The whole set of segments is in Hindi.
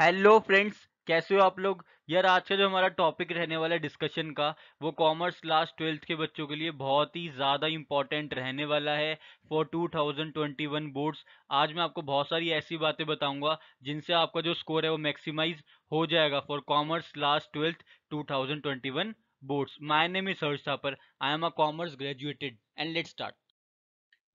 हेलो फ्रेंड्स कैसे हो आप लोग यार आज का जो हमारा टॉपिक रहने वाला है डिस्कशन का वो कॉमर्स लास्ट ट्वेल्थ के बच्चों के लिए बहुत ही ज़्यादा इम्पॉर्टेंट रहने वाला है फॉर 2021 बोर्ड्स आज मैं आपको बहुत सारी ऐसी बातें बताऊंगा जिनसे आपका जो स्कोर है वो मैक्सिमाइज हो जाएगा for commerce last twelfth two boards my name is था पर I am a commerce graduated and let start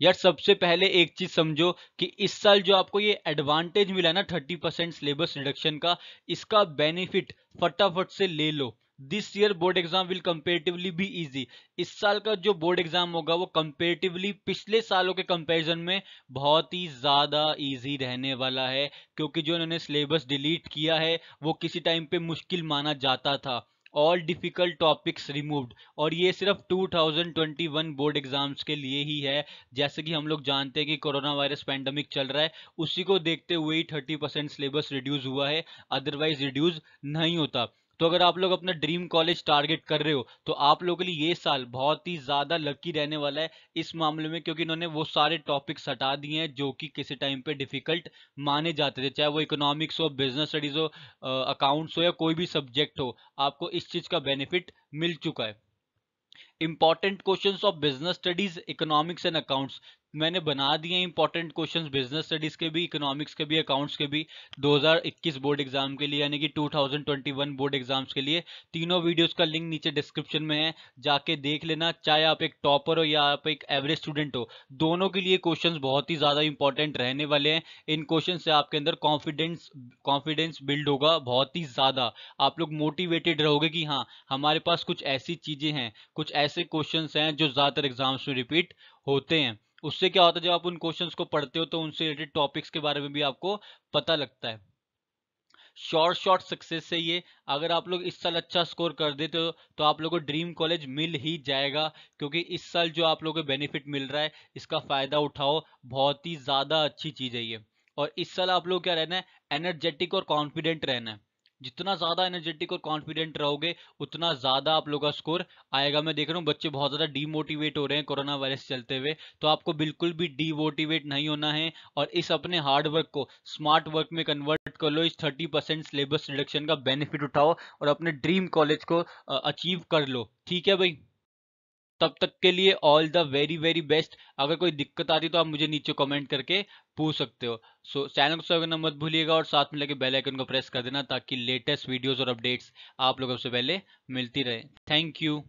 यार सबसे पहले एक चीज समझो कि इस साल जो आपको ये एडवांटेज मिला ना 30 परसेंट सिलेबस रिडक्शन का इसका बेनिफिट फटाफट से ले लो this year board exam will comparatively भी इजी इस साल का जो बोर्ड एग्जाम होगा वो कंपेरेटिवली पिछले सालों के कंपैरिजन में बहुत ही ज़्यादा इजी रहने वाला है क्योंकि जो इन्होंने सिलेबस डिलीट किया है वो किसी टाइम पे मुश्किल माना जाता था ऑल डिफिकल्ट टॉपिक्स रिमूव्ड और ये सिर्फ 2021 बोर्ड एग्जाम्स के लिए ही है जैसे कि हम लोग जानते हैं कि कोरोना वायरस पैंडमिक चल रहा है उसी को देखते हुए ही थर्टी परसेंट सिलेबस रिड्यूज़ हुआ है अदरवाइज रिड्यूज़ नहीं होता तो अगर आप लोग अपना ड्रीम कॉलेज टारगेट कर रहे हो तो आप लोगों के लिए ये साल बहुत ही ज़्यादा लकी रहने वाला है इस मामले में क्योंकि इन्होंने वो सारे टॉपिक्स हटा दिए हैं जो कि किसी टाइम पे डिफिकल्ट माने जाते थे चाहे वो इकोनॉमिक्स हो बिजनेस स्टडीज़ हो अकाउंट्स हो या कोई भी सब्जेक्ट हो आपको इस चीज़ का बेनिफिट मिल चुका है important question of business studies economics and accounts मैंने बना दिए इंपॉर्टेंट क्वेश्चन बिजनेस स्टडीज के भी इकोनॉमिक्स के भी अकाउंट्स के भी 2021 बोर्ड एग्जाम के लिए यानी कि 2021 बोर्ड एग्जाम्स के लिए तीनों वीडियोस का लिंक नीचे डिस्क्रिप्शन में है जाके देख लेना चाहे आप एक टॉपर हो या आप एक एवरेज स्टूडेंट हो दोनों के लिए क्वेश्चन बहुत ही ज़्यादा इंपॉर्टेंट रहने वाले हैं इन क्वेश्चन से आपके अंदर कॉन्फिडेंस कॉन्फिडेंस बिल्ड होगा बहुत ही ज़्यादा आप लोग मोटिवेटेड रहोगे कि हाँ हमारे पास कुछ ऐसी चीज़ें हैं कुछ ऐसे क्वेश्चन हैं जो ज़्यादातर एग्जाम्स में रिपीट होते हैं उससे क्या होता है जब आप उन क्वेश्चंस को पढ़ते हो तो उनसे रिलेटेड टॉपिक्स के बारे में भी आपको पता लगता है शॉर्ट शॉर्ट सक्सेस है ये अगर आप लोग इस साल अच्छा स्कोर कर देते हो तो आप लोगों को ड्रीम कॉलेज मिल ही जाएगा क्योंकि इस साल जो आप लोगों को बेनिफिट मिल रहा है इसका फ़ायदा उठाओ बहुत ही ज़्यादा अच्छी चीज़ है ये और इस साल आप लोग क्या रहना है एनर्जेटिक और कॉन्फिडेंट रहना है जितना ज्यादा एनर्जेटिक और कॉन्फिडेंट रहोगे उतना ज्यादा आप लोग का स्कोर आएगा मैं देख रहा हूँ बच्चे बहुत ज्यादा डीमोटिवेट हो रहे हैं कोरोना वायरस चलते हुए तो आपको बिल्कुल भी डीमोटिवेट नहीं होना है और इस अपने हार्ड वर्क को स्मार्ट वर्क में कन्वर्ट कर लो इस थर्टी परसेंट सिलेबस रिडक्शन का बेनिफिट उठाओ और अपने ड्रीम कॉलेज को अचीव कर लो ठीक है भाई तब तक के लिए all the very very best अगर कोई दिक्कत आती तो आप मुझे नीचे कमेंट करके पूछ सकते हो सो चैनल को सब्सक्राइब मत भूलिएगा और साथ में लगे बेल आइकन को प्रेस कर देना ताकि लेटेस्ट वीडियोस और अपडेट्स आप लोगों से पहले मिलती रहे थैंक यू